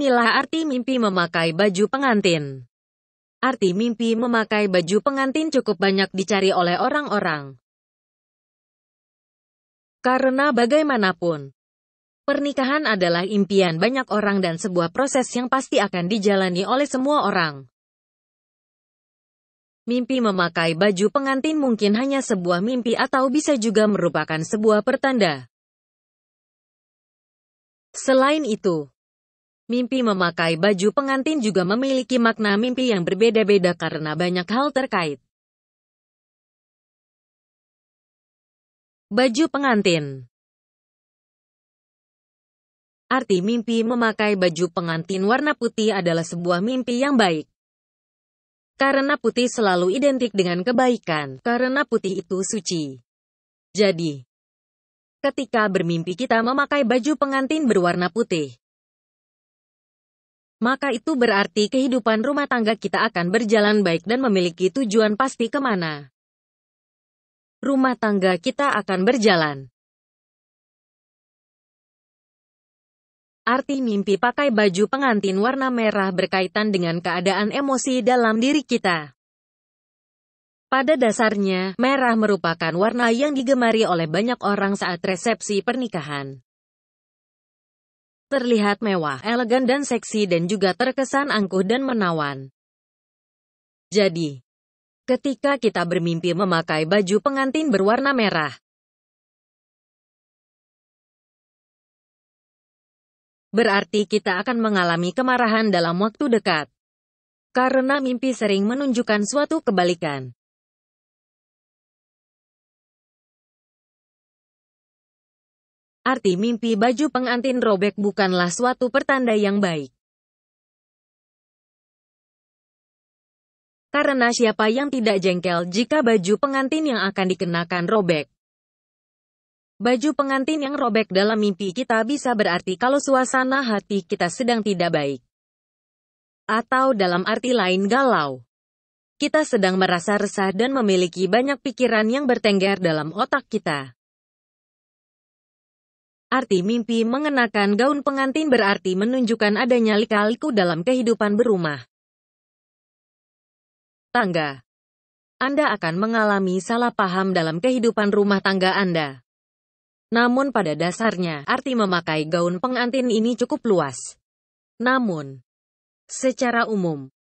Inilah arti mimpi memakai baju pengantin. Arti mimpi memakai baju pengantin cukup banyak dicari oleh orang-orang. Karena bagaimanapun, pernikahan adalah impian banyak orang dan sebuah proses yang pasti akan dijalani oleh semua orang. Mimpi memakai baju pengantin mungkin hanya sebuah mimpi atau bisa juga merupakan sebuah pertanda. Selain itu, Mimpi memakai baju pengantin juga memiliki makna mimpi yang berbeda-beda karena banyak hal terkait. Baju pengantin Arti mimpi memakai baju pengantin warna putih adalah sebuah mimpi yang baik. Karena putih selalu identik dengan kebaikan, karena putih itu suci. Jadi, ketika bermimpi kita memakai baju pengantin berwarna putih, maka itu berarti kehidupan rumah tangga kita akan berjalan baik dan memiliki tujuan pasti kemana rumah tangga kita akan berjalan. Arti mimpi pakai baju pengantin warna merah berkaitan dengan keadaan emosi dalam diri kita. Pada dasarnya, merah merupakan warna yang digemari oleh banyak orang saat resepsi pernikahan terlihat mewah, elegan dan seksi dan juga terkesan angkuh dan menawan. Jadi, ketika kita bermimpi memakai baju pengantin berwarna merah, berarti kita akan mengalami kemarahan dalam waktu dekat. Karena mimpi sering menunjukkan suatu kebalikan. arti mimpi baju pengantin robek bukanlah suatu pertanda yang baik. Karena siapa yang tidak jengkel jika baju pengantin yang akan dikenakan robek? Baju pengantin yang robek dalam mimpi kita bisa berarti kalau suasana hati kita sedang tidak baik. Atau dalam arti lain galau. Kita sedang merasa resah dan memiliki banyak pikiran yang bertengger dalam otak kita. Arti mimpi mengenakan gaun pengantin berarti menunjukkan adanya lika-liku dalam kehidupan berumah. Tangga Anda akan mengalami salah paham dalam kehidupan rumah tangga Anda. Namun pada dasarnya, arti memakai gaun pengantin ini cukup luas. Namun, secara umum,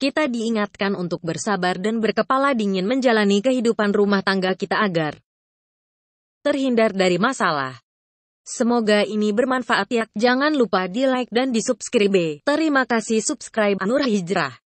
kita diingatkan untuk bersabar dan berkepala dingin menjalani kehidupan rumah tangga kita agar terhindar dari masalah. Semoga ini bermanfaat ya. Jangan lupa di like dan di subscribe. Terima kasih subscribe Anur Hijrah.